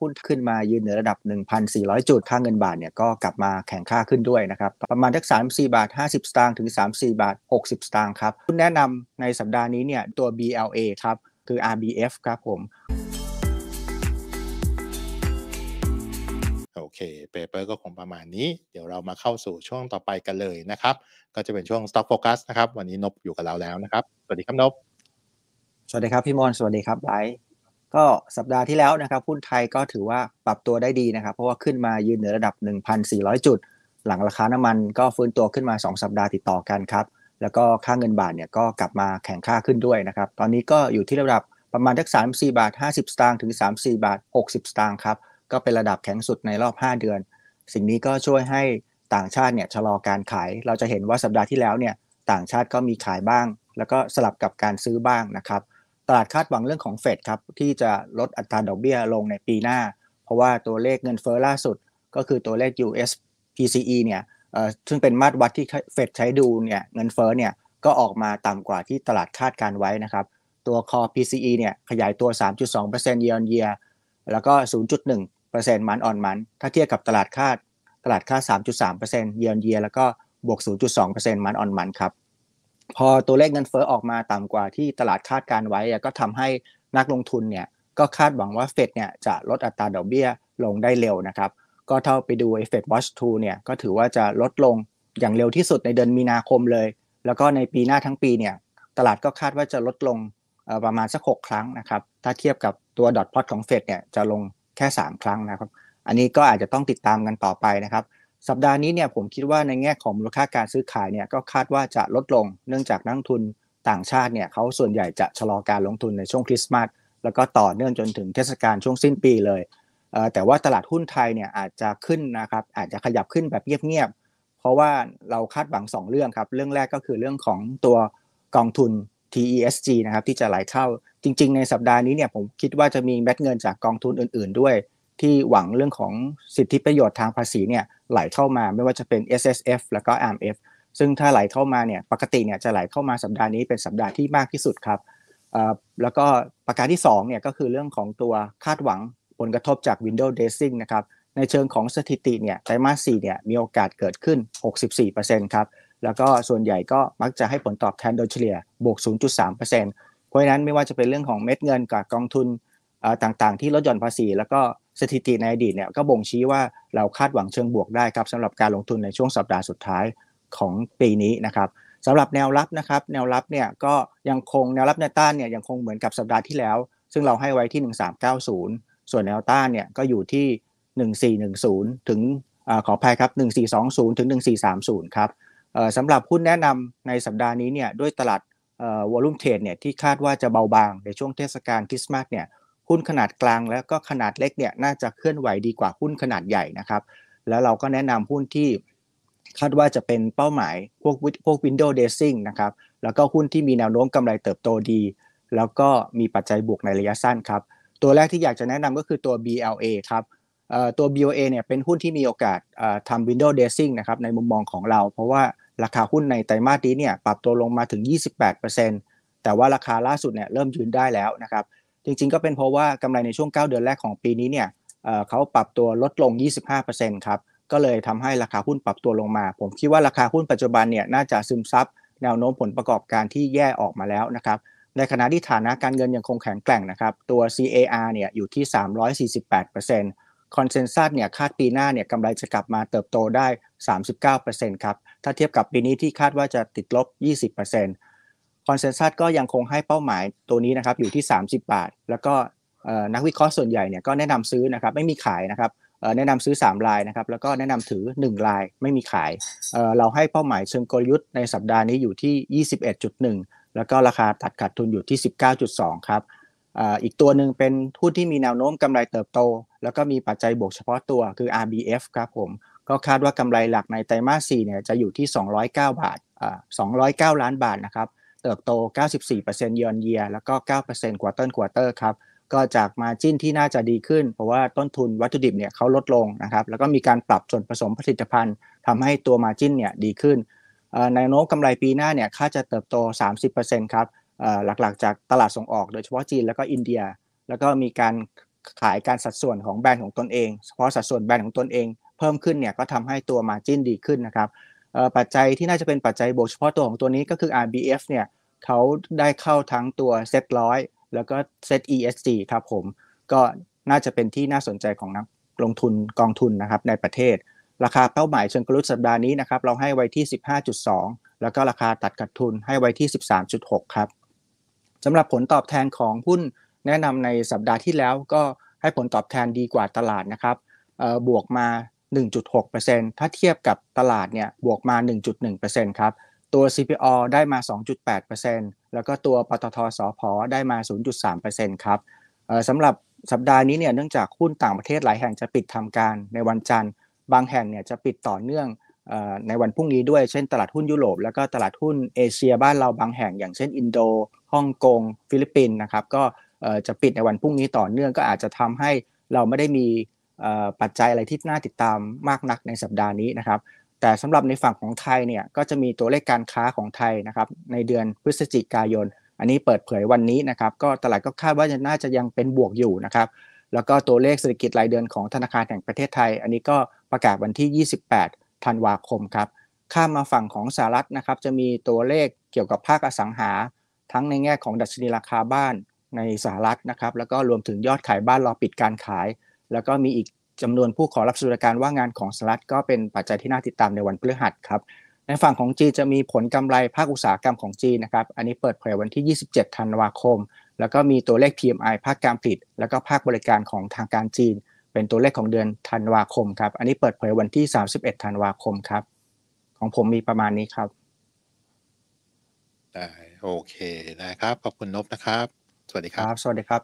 หุ้นขึ้นมายืนเหนือระดับ 1,400 จุด ค่าเงินบาทเนี่ยก็กลับมาแข่งค่าขึ้นด้วยนะครับ ประมาณทักสามสี่บาท 50 สตางค์ถึง 34 บาท 60 สตางค์ครับคุณแนะนำในสัปดาห์นี้เนี่ยตัว BLA ครับคือ RBF ครับผม โอเคเปเปอร์ก็คงประมาณนี้ เดี๋ยวเรามาเข้าสู่ช่วงต่อไปกันเลยนะครับ ก็จะเป็นช่วง Stock Focus นะครับ วันนี้นบอยู่กับเราแล้วนะครับสวัสดีครับนบสวัสดีครับพี่มอนสวัสดีครับไบท์ก็สัปดาห์ที่แล้วนะครับหุ้นไทยก็ถือว่าปรับตัวได้ดีนะครับ เพราะว่าขึ้นมายืนเหนือระดับ 1,400 จุด หลังราคาน้ำมันก็ฟื้นตัวขึ้นมา 2 สัปดาห์ติดต่อกันครับแล้วก็ค่าเงินบาทเนี่ยก็กลับมาแข็งค่าขึ้นด้วยนะครับตอนนี้ก็อยู่ที่ระดับประมาณทักสามสี่บาท50สตางค์ถึง34บาท60 สตางค์ครับก็เป็นระดับแข็งสุดในรอบ 5 เดือน สิ่งนี้ก็ช่วยให้ต่างชาติเนี่ยชะลอการขาย เราจะเห็นว่าสัปดาห์ที่แล้วเนี่ย ต่างชาติก็มีขายบ้าง แล้วก็สลับกับการซื้อบ้างนะครับตลาดคาดหวังเรื่องของเฟดครับที่จะลดอัตราดอกเบี้ยลงในปีหน้าเพราะว่าตัวเลขเงินเฟ้อล่าสุดก็คือตัวเลข US PCE เนี่ยซึ่งเป็นมาตรวัดที่เฟดใช้ดูเนี่ยเงินเฟ้อเนี่ยก็ออกมาต่ำกว่าที่ตลาดคาดการไว้นะครับตัวคอ PCE เนี่ยขยายตัว 3.2%ียร์เยียร์แล้วก็ 0.1%มันออนมันถ้าเทียบกับตลาดคาดตลาดคาด 3.3%ียร์เยียร์แล้วก็บวก 0.2%มันออนมันครับพอตัวเลขเงินเฟอ้อออกมาต่ำกว่าที่ตลาดคาดการไว้ก็ทำให้นักลงทุนเนี่ยก็คาดหวังว่าเฟดเนี่ยจะลดอัตราดอกเบี้ยลงได้เร็วนะครับก็เท่าไปดูเฟ์วอชทูเนี่ยก็ถือว่าจะลดลงอย่างเร็วที่สุดในเดือนมีนาคมเลย แล้วก็ในปีหน้าทั้งปีเนี่ยตลาดก็คาดว่าจะลดลงประมาณสัก6ครั้งนะครับ ถ้าเทียบกับตัวดอทพอตของเฟดเนี่ยจะลงแค่3ครั้งนะครับ อันนี้ก็อาจจะต้องติดตามกันต่อไปนะครับสัปดาห์นี้เนี่ยผมคิดว่าในแง่ของมูลค่าการซื้อขายเนี่ยก็คาดว่าจะลดลงเนื่องจากนักทุนต่างชาติเนี่ยเขาส่วนใหญ่จะชะลอการลงทุนในช่วงคริสต์มาสแล้วก็ต่อเนื่องจนถึงเทศกาลช่วงสิ้นปีเลยแต่ว่าตลาดหุ้นไทยเนี่ยอาจจะขึ้นนะครับอาจจะขยับขึ้นแบบเงียบๆเพราะว่าเราคาดหวัง 2 เรื่องครับเรื่องแรกก็คือเรื่องของตัวกองทุน TESG นะครับที่จะไหลเข้าจริง ๆ ในสัปดาห์นี้เนี่ยผมคิดว่าจะมีแม็ดเงินจากกองทุนอื่นๆด้วยที่หวังเรื่องของสิทธิประโยชน์ทางภาษีเนี่ยไหลเข้ามาไม่ว่าจะเป็น S S F แล้วก็ R M F ซึ่งถ้าไหลเข้ามาเนี่ยปกติเนี่ยจะไหลเข้ามาสัปดาห์นี้เป็นสัปดาห์ที่มากที่สุดครับแล้วก็ประการที่2เนี่ยก็คือเรื่องของตัวคาดหวังผลกระทบจาก Windows Dressing นะครับในเชิงของสถิติเนี่ยไตรมาส4เนี่ยมีโอกาสเกิดขึ้น 64%ครับแล้วก็ส่วนใหญ่ก็มักจะให้ผลตอบแทนโดยเฉลี่ยบวก0.3%เพราะฉะนั้นไม่ว่าจะเป็นเรื่องของเม็ดเงินกับกองทุนต่างๆ ที่ลดหย่อนภาษีแล้วก็สถิติในอดีตเนี่ยก็บ่งชี้ว่าเราคาดหวังเชิงบวกได้ครับสำหรับการลงทุนในช่วงสัปดาห์สุดท้ายของปีนี้นะครับสำหรับแนวรับนะครับแนวรับเนี่ยก็ยังคงแนวรับแนวต้านเนี่ยยังคงเหมือนกับสัปดาห์ที่แล้วซึ่งเราให้ไว้ที่ 1390 ส่วนแนวต้านเนี่ยก็อยู่ที่ 1410 ถึงอขออภัยครับ1420ถึง1430ครับสำหรับหุ้นแนะนำในสัปดาห์นี้เนี่ยด้วยตลาดวอลุ่มเทรดเนี่ยที่คาดว่าจะเบาบางในช่วงเทศกาลคริสต์มาสเนี่ยหุ้นขนาดกลางแล้วก็ขนาดเล็กเนี่ยน่าจะเคลื่อนไหวดีกว่าหุ้นขนาดใหญ่นะครับ แล้วเราก็แนะนำหุ้นที่คาดว่าจะเป็นเป้าหมายพวกพวกวินโดว์เดซิ่งนะครับแล้วก็หุ้นที่มีแนวโน้มกำไรเติบโตดี แล้วก็มีปัจจัยบวกในระยะสั้นครับตัวแรกที่อยากจะแนะนำก็คือตัว BLA ครับตัว BOA เนี่ยเป็นหุ้นที่มีโอกาสทำ w i n d o w ์ d ดซิ่งนะครับ ในมุมมองของเรา เพราะว่าราคาหุ้นในไตรมาสนี้เนี่ยปรับตัวลงมาถึง 28%แต่ว่าราคาล่าสุดเนี่ยเริ่มยืนได้แล้วนะครับจริงๆก็เป็นเพราะว่ากำไรในช่วง9เดือนแรกของปีนี้เนี่ยเขาปรับตัวลดลง 25%ครับ ก็เลยทำให้ราคาหุ้นปรับตัวลงมา ผมคิดว่าราคาหุ้นปัจจุบันเนี่ยน่าจะซึมซับแนวโน้มผลประกอบการที่แย่ออกมาแล้วนะครับ ในขณะที่ฐานะการเงินยังคงแข็งแกร่งนะครับ ตัว CAR เนี่ยอยู่ที่ 348% Consensus เนี่ยคาดปีหน้าเนี่ยกำไรจะกลับมาเติบโตได้ 39%ครับ ถ้าเทียบกับปีนี้ที่คาดว่าจะติดลบ 20%คอนเซนแซสก็ยังคงให้เป้าหมายตัวนี้นะครับอยู่ที่ 30 บาท แล้วก็นักวิเคราะห์ส่วนใหญ่เนี่ยก็แนะนำซื้อนะครับไม่มีขายนะครับแนะนำซื้อ3ลายนะครับแล้วก็แนะนำถือ1ลายไม่มีขายเราให้เป้าหมายเชิงกลยุทธ์ในสัปดาห์นี้อยู่ที่ 21.1 แล้วก็ราคาตัดขาดทุนอยู่ที่ 19.2ครับอีกตัวหนึ่งเป็นหุ้นที่มีแนวโน้มกำไรเติบโต แล้วก็มีปัจจัยบวกเฉพาะตัวคือ RBF ครับผมก็คาดว่ากำไรหลักในไตรมาส4เนี่ยจะอยู่ที่ 209 บาท209 ล้านบาทนะครับเติบโต 94%เยอนเยียแล้วก็9%ควอเตอร์ควอเตอร์ ครับ ก็จากมาจิ้นที่น่าจะดีขึ้น เพราะว่าต้นทุนวัตถุดิบเนี่ยเขาลดลงนะครับ แล้วก็มีการปรับส่วนผสมผลิตภัณฑ์ ทำให้ตัวมาจิ้นเนี่ยดีขึ้นในโน้มกำไรปีหน้าเนี่ยค่าจะเติบโต 30%ครับหลักๆจากตลาดส่งออกโดยเฉพาะจีนแล้วก็อินเดีย แล้วก็มีการขายการสัดส่วนของแบรนด์ของตนเอง เพราะสัดส่วนแบรนด์ของตนเอง เพิ่มขึ้นเนี่ย ก็ทำให้ตัวมาจิ้นดีขึ้นนะครับปัจจัยที่น่าจะเป็นปัจจัยบวกเฉพาะตัวของตัวนี้ก็คือ RBF เนี่ยเขาได้เข้าทั้งตัวเซตร้อยแล้วก็เซต ESG ครับผมก็น่าจะเป็นที่น่าสนใจของนักลงทุนกองทุนนะครับในประเทศ ราคาเป้าหมายเชิงกลุ่สัปดาห์นี้นะครับเราให้ไว้ที่ 15.2 แล้วก็ราคาตัดขาดทุนให้ไว้ที่ 13.6 ครับสำหรับผลตอบแทนของหุ้นแนะนำในสัปดาห์ที่แล้วก็ให้ผลตอบแทนดีกว่าตลาดนะครับบวกมา 1.6%ถ้าเทียบกับตลาดเนี่ยบวกมา 1.1%ครับตัว CPO ได้มา 2.8%แล้วก็ตัวปตทสอพอได้มา 0.3%ครับสำหรับสัปดาห์นี้เนี่ย เนื่องจากหุ้นต่างประเทศหลายแห่งจะปิดทำการในวันจันทร์ บางแห่งเนี่ยจะปิดต่อเนื่องในวันพรุ่งนี้ด้วย เช่นตลาดหุ้นยุโรป แล้วก็ตลาดหุ้นเอเชียบ้านเราบางแห่ง อย่างเช่น อินโด ฮ่องกง ฟิลิปปินส์นะครับ ก็จะปิดในวันพรุ่งนี้ต่อเนื่อง ก็อาจจะทำให้เราไม่ได้มีปัจจัยอะไรที่น่าติดตามมากนักในสัปดาห์นี้นะครับแต่สำหรับในฝั่งของไทยเนี่ยก็จะมีตัวเลขการค้าของไทยนะครับในเดือนพฤศจิกายน อันนี้เปิดเผยวันนี้นะครับ ก็ตลาดก็คาดว่าจะน่าจะยังเป็นบวกอยู่นะครับ แล้วก็ตัวเลขเศรษฐกิจรายเดือนของธนาคารแห่งประเทศไทย อันนี้ก็ประกาศวันที่ 28 ธันวาคมครับข้ามมาฝั่งของสหรัฐนะครับ จะมีตัวเลขเกี่ยวกับภาคอสังหา ทั้งในแง่ของดัชนีราคาบ้านในสหรัฐนะครับแล้วก็รวมถึงยอดขายบ้านรอปิดการขาย แล้วก็มีอีกจำนวนผู้ขอรับสุดการว่างงานของสหรัฐก็เป็นปัจจัยที่น่าติดตามในวันพฤหัสครับ ในฝั่งของจีนจะมีผลกำไรภาคอุตสาหกรรมของจีนนะครับ อันนี้เปิดเผยวันที่ 27ธันวาคม แล้วก็มีตัวเลข PMI ภาคการผลิตแล้วก็ภาคบริการของทางการจีน เป็นตัวเลขของเดือนธันวาคมครับอันนี้เปิดเผยวันที่ 31ธันวาคมครับ ของผมมีประมาณนี้ครับได้โอเคนะครับ ขอบคุณนบนะครับ สวัสดีครับสวัสดีครับ